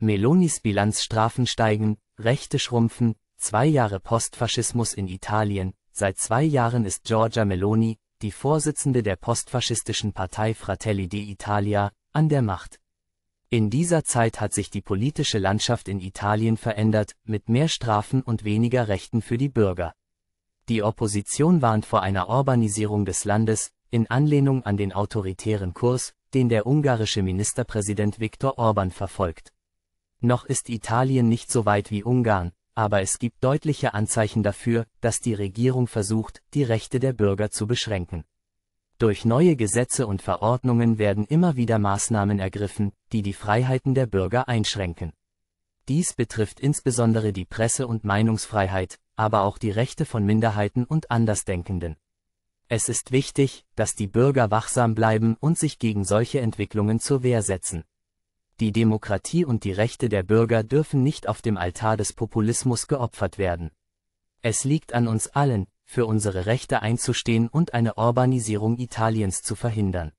Melonis Bilanzstrafen steigen, Rechte schrumpfen, zwei Jahre Postfaschismus in Italien. Seit zwei Jahren ist Giorgia Meloni, die Vorsitzende der postfaschistischen Partei Fratelli d'Italia, an der Macht. In dieser Zeit hat sich die politische Landschaft in Italien verändert, mit mehr Strafen und weniger Rechten für die Bürger. Die Opposition warnt vor einer Urbanisierung des Landes, in Anlehnung an den autoritären Kurs, den der ungarische Ministerpräsident Viktor Orban verfolgt. Noch ist Italien nicht so weit wie Ungarn, aber es gibt deutliche Anzeichen dafür, dass die Regierung versucht, die Rechte der Bürger zu beschränken. Durch neue Gesetze und Verordnungen werden immer wieder Maßnahmen ergriffen, die die Freiheiten der Bürger einschränken. Dies betrifft insbesondere die Presse- und Meinungsfreiheit, aber auch die Rechte von Minderheiten und Andersdenkenden. Es ist wichtig, dass die Bürger wachsam bleiben und sich gegen solche Entwicklungen zur Wehr setzen. Die Demokratie und die Rechte der Bürger dürfen nicht auf dem Altar des Populismus geopfert werden. Es liegt an uns allen, für unsere Rechte einzustehen und eine Urbanisierung Italiens zu verhindern.